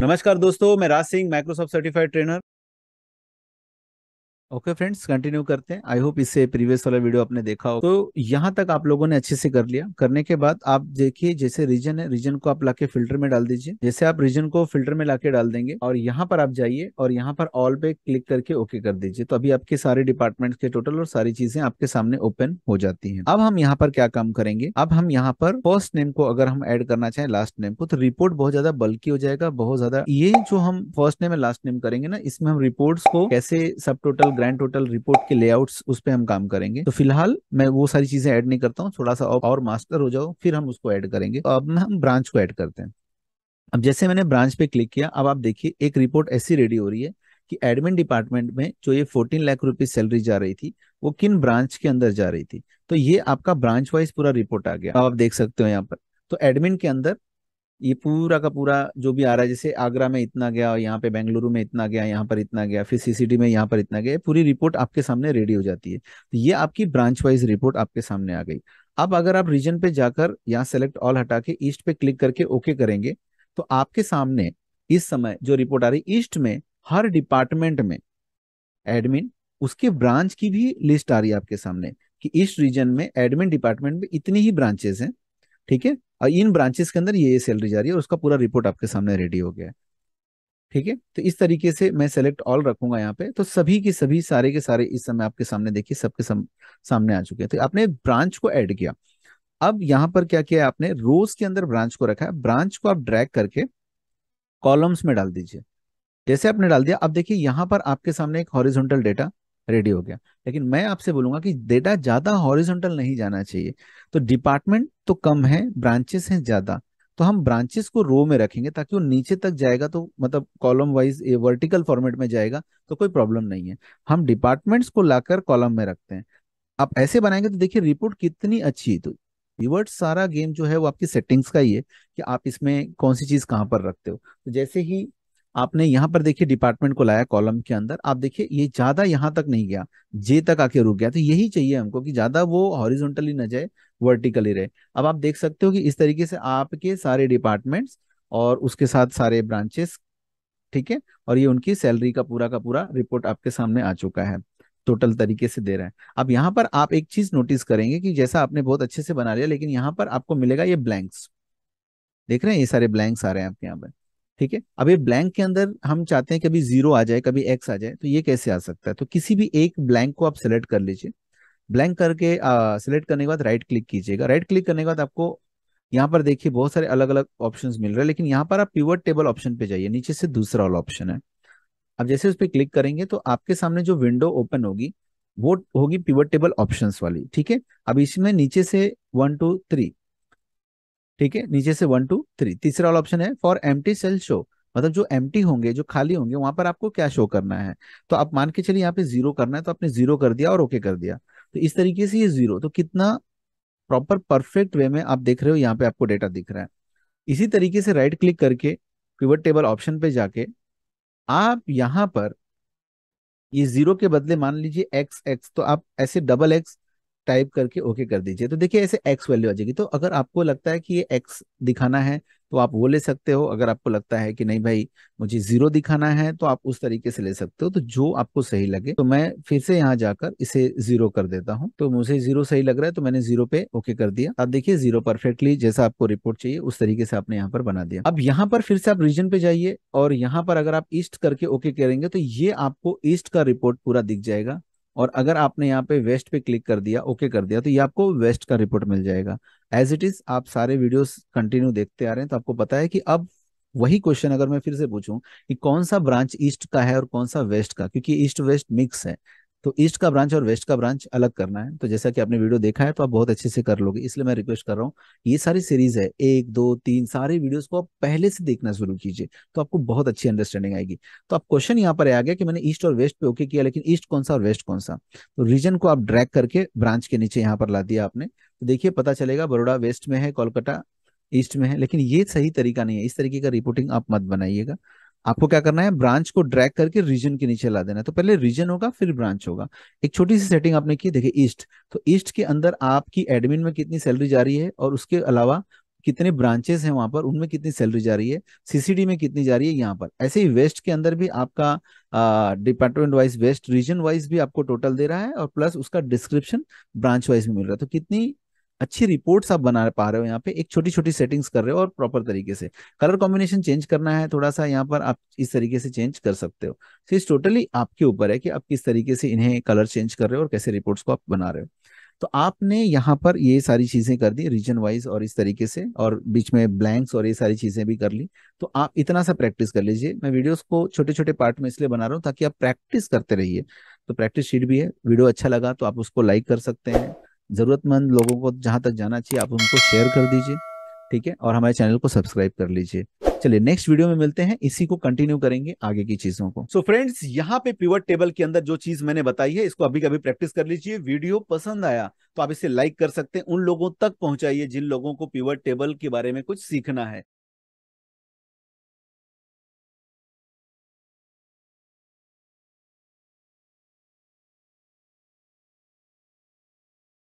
नमस्कार दोस्तों मैं Raj Singh Microsoft certified trainer okay friends continue करते हैं आई होप इससे प्रीवियस वाला वीडियो आपने देखा हो तो यहाँ तक आप लोगों ने अच्छे से कर लिया करने के बाद आप देखिए जैसे रीजन है रीजन को आप लाके फिल्टर में डाल दीजिए जैसे आप रीजन को फिल्टर में लाके डाल देंगे और यहाँ पर आप जाइए और यहाँ पर ऑल पे क्लिक करके ओके कर दीजिए तो अभी आपके सारे डिपार्टमेंट के टोटल और सारी चीजें आपके सामने ओपन हो जाती है अब हम यहाँ पर क्या काम करेंगे अब हम यहाँ पर फर्स्ट नेम को अगर हम एड करना चाहें लास्ट नेम को तो रिपोर्ट बहुत ज्यादा बल्कि हो जाएगा बहुत ज्यादा ये जो हम फर्स्ट नेम लास्ट नेम करेंगे ना इसमें हम रिपोर्ट को कैसे sub total grand total report के लेआउट उस पर हम काम करेंगे तो फिलहाल मैं वो सारी चीजें ऐड नहीं करता हूँ थोड़ा सा और मास्टर हो जाओ फिर हम उसको ऐड करेंगे तो अब हम ब्रांच को ऐड करते हैं अब जैसे मैंने ब्रांच पे क्लिक किया अब आप देखिए एक रिपोर्ट ऐसी रेडी हो रही है कि एडमिन डिपार्टमेंट में जो ये 14 लाख रुपीज सैलरी जा रही थी वो किन ब्रांच के अंदर जा रही थी तो ये आपका ब्रांच वाइज पूरा रिपोर्ट आ गया अब आप देख सकते हो यहाँ पर तो एडमिन के अंदर ये पूरा का पूरा जो भी आ रहा है जैसे आगरा में इतना गया और यहाँ पे बेंगलुरु में इतना गया यहाँ पर इतना गया फिर सीसीडी में यहाँ पर इतना गया पूरी रिपोर्ट आपके सामने रेडी हो जाती है तो ये आपकी ब्रांच वाइज रिपोर्ट आपके सामने आ गई अब अगर आप रीजन पे जाकर यहाँ सेलेक्ट ऑल हटा के ईस्ट पे क्लिक करके ओके करेंगे तो आपके सामने इस समय जो रिपोर्ट आ रही ईस्ट में हर डिपार्टमेंट में एडमिन उसके ब्रांच की भी लिस्ट आ रही है आपके सामने कि ईस्ट रीजन में एडमिन डिपार्टमेंट में इतनी ही ब्रांचेस हैं ठीक है और इन ब्रांचेस के अंदर ये ये सैलरी जा रही है और उसका पूरा रिपोर्ट आपके सामने रेडी हो गया है ठीक है तो इस तरीके से मैं सेलेक्ट ऑल रखूंगा यहाँ पे तो सभी के सभी सारे के सारे इस समय आपके सामने देखिए सबके सम, सामने आ चुके हैं तो आपने ब्रांच को ऐड किया अब यहाँ पर क्या किया आपने रोज के अंदर ब्रांच को रखा है ब्रांच को आप ड्रैग करके कॉलम्स में डाल दीजिए जैसे आपने डाल दिया अब देखिए यहाँ पर आपके सामने एक हॉरिजोंटल डेटा रेडी हो गया लेकिन मैं आपसे बोलूंगा कि डेटा ज्यादा हॉरिजॉन्टल नहीं जाना चाहिए तो डिपार्टमेंट तो कम है ब्रांचेस हैं ज्यादा तो हम ब्रांचेस को रो में रखेंगे ताकि वो नीचे तक जाएगा तो मतलब कॉलम वाइज ये वर्टिकल फॉर्मेट में जाएगा तो कोई प्रॉब्लम नहीं है हम डिपार्टमेंट्स को लाकर कॉलम में रखते हैं आप ऐसे बनाएंगे तो देखिए रिपोर्ट कितनी अच्छी तो रिवर्ट सारा गेम जो है वो आपकी सेटिंग्स का ही है कि आप इसमें कौन सी चीज कहाँ पर रखते हो तो जैसे ही आपने यहां पर देखिए डिपार्टमेंट को लाया कॉलम के अंदर आप देखिए ये ज्यादा यहां तक नहीं गया जे तक आके रुक गया तो यही चाहिए हमको कि ज्यादा वो हॉरिजोनटली न जाए वर्टिकली रहे अब आप देख सकते हो कि इस तरीके से आपके सारे डिपार्टमेंट्स और उसके साथ सारे ब्रांचेस ठीक है और ये उनकी सैलरी का पूरा का पूरा रिपोर्ट आपके सामने आ चुका है टोटल तरीके से दे रहा है अब यहाँ पर आप एक चीज नोटिस करेंगे कि जैसा आपने बहुत अच्छे से बना लिया लेकिन यहाँ पर आपको मिलेगा ये ब्लैंक्स देख रहे हैं ये सारे ब्लैंक्स आ रहे हैं आपके यहाँ पर ठीक है अब ये ब्लैंक के अंदर हम चाहते हैं कभी जीरो आ जाए कभी एक्स आ जाए तो ये कैसे आ सकता है तो किसी भी एक ब्लैंक को आप सिलेक्ट कर लीजिए ब्लैंक करके सेलेक्ट करने के बाद राइट क्लिक कीजिएगा राइट क्लिक करने के बाद आपको यहाँ पर देखिए बहुत सारे अलग अलग ऑप्शन मिल रहे हैं लेकिन यहाँ पर आप प्यवर टेबल ऑप्शन पे जाइए नीचे से दूसरा वाला ऑप्शन है अब जैसे उस पर क्लिक करेंगे तो आपके सामने जो विंडो ओपन होगी वो होगी प्यवर टेबल ऑप्शन वाली ठीक है अब इसमें नीचे से वन टू थ्री ठीक है नीचे से वन टू थ्री तीसरा वाला ऑप्शन है for empty cell show मतलब जो एम होंगे जो खाली होंगे वहां पर आपको क्या शो करना है तो आप मान के चलिए यहाँ पे जीरो करना है तो आपने जीरो कर दिया और ओके कर दिया तो इस तरीके से ये जीरो तो कितना प्रॉपर परफेक्ट वे में आप देख रहे हो यहाँ पे आपको डेटा दिख रहा है इसी तरीके से राइट क्लिक करके पिवट टेबल ऑप्शन पे जाके आप यहाँ पर ये जीरो के बदले मान लीजिए एक्स एक्स तो आप ऐसे डबल एक्स टाइप करके ओके कर दीजिए तो देखिए ऐसे एक्स वैल्यू आ जाएगी तो अगर आपको लगता है कि ये एक्स दिखाना है तो आप वो ले सकते हो अगर आपको लगता है कि नहीं भाई मुझे जीरो दिखाना है तो आप उस तरीके से ले सकते हो तो जो आपको सही लगे तो मैं फिर से यहाँ जाकर इसे जीरो कर देता हूँ तो मुझे जीरो सही लग रहा है तो मैंने जीरो पे ओके कर दिया अब देखिए जीरो परफेक्टली जैसा आपको रिपोर्ट चाहिए उस तरीके से आपने यहाँ पर बना दिया अब यहाँ पर फिर से आप रीजन पे जाइए और यहाँ पर अगर आप ईस्ट करके ओके करेंगे तो ये आपको ईस्ट का रिपोर्ट पूरा दिख जाएगा और अगर आपने यहाँ पे वेस्ट पे क्लिक कर दिया ओके कर दिया तो ये आपको वेस्ट का रिपोर्ट मिल जाएगा एज इट इज आप सारे वीडियोस कंटिन्यू देखते आ रहे हैं तो आपको पता है कि अब वही क्वेश्चन अगर मैं फिर से पूछूं कि कौन सा ब्रांच ईस्ट का है और कौन सा वेस्ट का क्योंकि ईस्ट वेस्ट मिक्स है तो ईस्ट का ब्रांच और वेस्ट का ब्रांच अलग करना है तो जैसा कि आपने वीडियो देखा है तो आप बहुत अच्छे से कर लोगे इसलिए मैं रिक्वेस्ट कर रहा हूँ ये सारी सीरीज है एक दो तीन सारे वीडियोस को आप पहले से देखना शुरू कीजिए तो आपको बहुत अच्छी अंडरस्टैंडिंग आएगी तो आप क्वेश्चन यहाँ पर आ गया कि मैंने ईस्ट और वेस्ट पे ओके किया लेकिन ईस्ट कौन सा और वेस्ट कौन सा तो रीजन को आप ड्रैक करके ब्रांच के नीचे यहाँ पर ला दिया आपने तो देखिए पता चलेगा बड़ोड़ा वेस्ट में है कोलकाता ईस्ट में है लेकिन ये सही तरीका नहीं है इस तरीके का रिपोर्टिंग आप मत बनाइएगा आपको क्या करना है ब्रांच को ड्रैग करके रीजन के नीचे ला देना है तो पहले रीजन होगा फिर ब्रांच होगा एक छोटी सी सेटिंग आपने की देखिए ईस्ट तो ईस्ट के अंदर आपकी एडमिन में कितनी सैलरी जा रही है और उसके अलावा कितने ब्रांचेस हैं वहां पर उनमें कितनी सैलरी जा रही है सीसीडी में कितनी जा रही है यहाँ पर ऐसे ही वेस्ट के अंदर भी आपका department wise west region wise भी आपको टोटल दे रहा है और प्लस उसका डिस्क्रिप्शन ब्रांच वाइज भी मिल रहा है तो कितनी अच्छी रिपोर्ट्स आप बना पा रहे हो यहाँ पे एक छोटी छोटी सेटिंग्स कर रहे हो और प्रॉपर तरीके से कलर कॉम्बिनेशन चेंज करना है थोड़ा सा यहाँ पर आप इस तरीके से चेंज कर सकते हो तो इस टोटली आपके ऊपर है कि आप किस तरीके से इन्हें कलर चेंज कर रहे हो और कैसे रिपोर्ट्स को आप बना रहे हो तो आपने यहाँ पर ये सारी चीजें कर दी रीजन वाइज और इस तरीके से और बीच में ब्लैंक्स और ये सारी चीजें भी कर ली तो आप इतना सा प्रैक्टिस कर लीजिए मैं वीडियोस को छोटे छोटे पार्ट में इसलिए बना रहा हूँ ताकि आप प्रैक्टिस करते रहिए तो प्रैक्टिस शीट भी है वीडियो अच्छा लगा तो आप उसको लाइक कर सकते हैं जरूरतमंद लोगों को जहां तक जाना चाहिए आप उनको शेयर कर दीजिए ठीक है और हमारे चैनल को सब्सक्राइब कर लीजिए चलिए नेक्स्ट वीडियो में मिलते हैं इसी को कंटिन्यू करेंगे आगे की चीजों को सो फ्रेंड्स यहाँ पे पिवट टेबल के अंदर जो चीज मैंने बताई है इसको अभी कभी प्रैक्टिस कर लीजिए वीडियो पसंद आया तो आप इसे लाइक कर सकते हैं उन लोगों तक पहुंचाइए जिन लोगों को पिवट टेबल के बारे में कुछ सीखना है